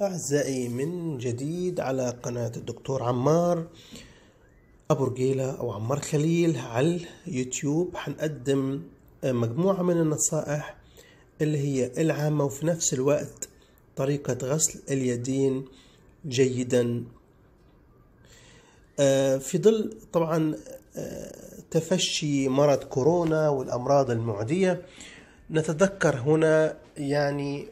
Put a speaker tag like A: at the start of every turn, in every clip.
A: أعزائي من جديد على قناة الدكتور عمار أبو رجيلة أو عمار خليل على اليوتيوب حنقدم مجموعة من النصائح اللي هي العامة وفي نفس الوقت طريقة غسل اليدين جيدا آه، في ظل طبعا آه، تفشي مرض كورونا والأمراض المعدية نتذكر هنا يعني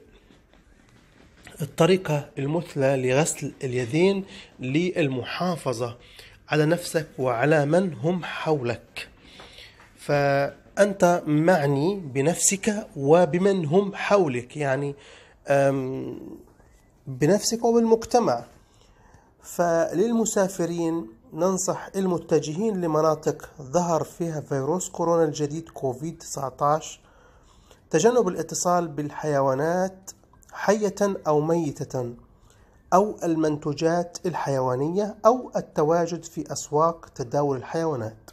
A: الطريقة المثلى لغسل اليدين للمحافظة على نفسك وعلى من هم حولك فأنت معني بنفسك وبمن هم حولك يعني بنفسك وبالمجتمع فللمسافرين ننصح المتجهين لمناطق ظهر فيها فيروس كورونا الجديد كوفيد 19 تجنب الاتصال بالحيوانات حية أو ميتة أو المنتجات الحيوانية أو التواجد في أسواق تداول الحيوانات.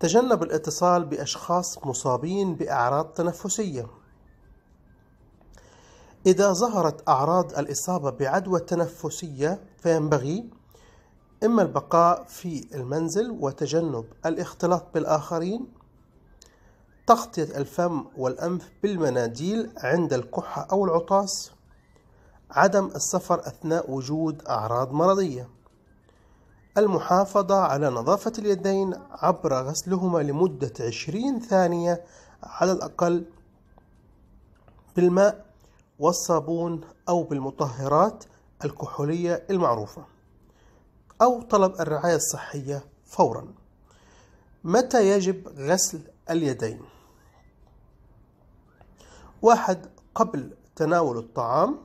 A: تجنب الاتصال بأشخاص مصابين بأعراض تنفسية. إذا ظهرت أعراض الإصابة بعدوى تنفسية فينبغي إما البقاء في المنزل وتجنب الاختلاط بالآخرين تغطية الفم والأنف بالمناديل عند الكحة أو العطاس عدم السفر أثناء وجود أعراض مرضية المحافظة على نظافة اليدين عبر غسلهما لمدة 20 ثانية على الأقل بالماء والصابون أو بالمطهرات الكحولية المعروفة أو طلب الرعاية الصحية فورا متى يجب غسل اليدين واحد قبل تناول الطعام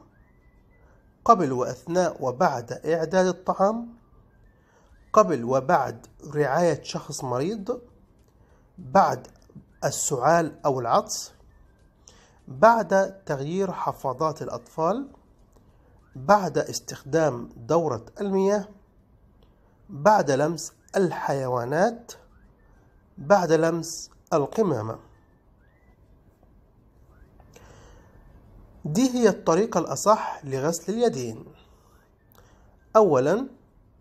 A: قبل وأثناء وبعد إعداد الطعام قبل وبعد رعاية شخص مريض بعد السعال أو العطس بعد تغيير حفاضات الأطفال بعد استخدام دورة المياه بعد لمس الحيوانات بعد لمس القمامة دي هي الطريقة الأصح لغسل اليدين أولا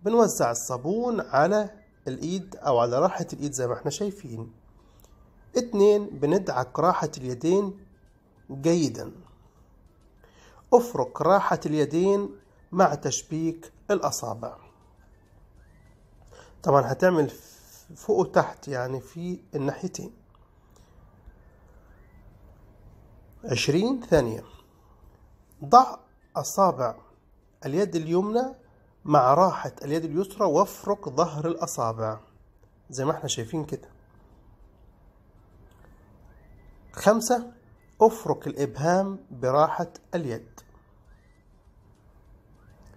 A: بنوزع الصابون على الإيد أو على راحة الإيد زي ما احنا شايفين اتنين بندعك راحة اليدين جيدا افرك راحة اليدين مع تشبيك الأصابع طبعا هتعمل فوق وتحت يعني في الناحيتين عشرين ثانية ضع أصابع اليد اليمنى مع راحة اليد اليسرى وافرك ظهر الأصابع زي ما احنا شايفين كده خمسة افرك الإبهام براحة اليد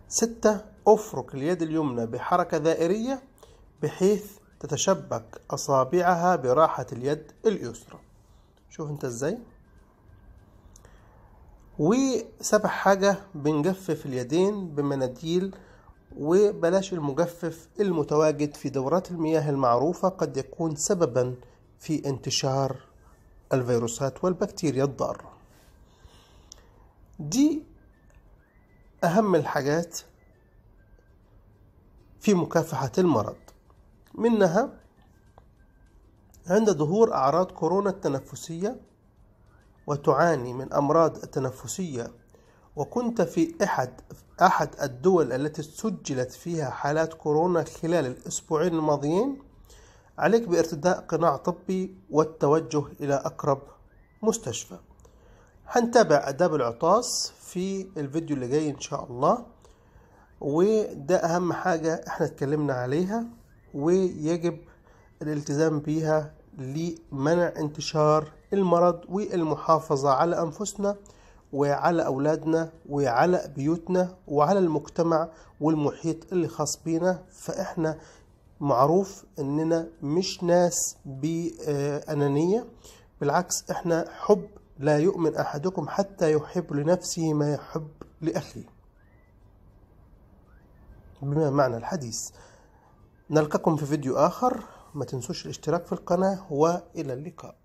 A: ستة افرك اليد اليمنى بحركة دائرية بحيث تتشبك أصابعها براحة اليد اليسرى شوف انت ازاي وسبع حاجة بنجفف اليدين بمناديل وبلاش المجفف المتواجد في دورات المياه المعروفة قد يكون سببا في انتشار الفيروسات والبكتيريا الضارة دي أهم الحاجات في مكافحة المرض منها عند ظهور أعراض كورونا التنفسية وتعاني من أمراض تنفسية وكنت في أحد أحد الدول التي سجلت فيها حالات كورونا خلال الأسبوعين الماضيين عليك بارتداء قناع طبي والتوجه إلى أقرب مستشفى هنتابع أداب العطاس في الفيديو اللي جاي إن شاء الله وده أهم حاجة احنا اتكلمنا عليها ويجب الالتزام بيها لمنع انتشار المرض والمحافظة على أنفسنا وعلى أولادنا وعلى بيوتنا وعلى المجتمع والمحيط اللي خاص بينا فإحنا معروف إننا مش ناس بأنانية بالعكس إحنا حب لا يؤمن أحدكم حتى يحب لنفسه ما يحب لأخيه بما معنى الحديث نلقاكم في فيديو آخر ما تنسوش الاشتراك في القناة وإلى اللقاء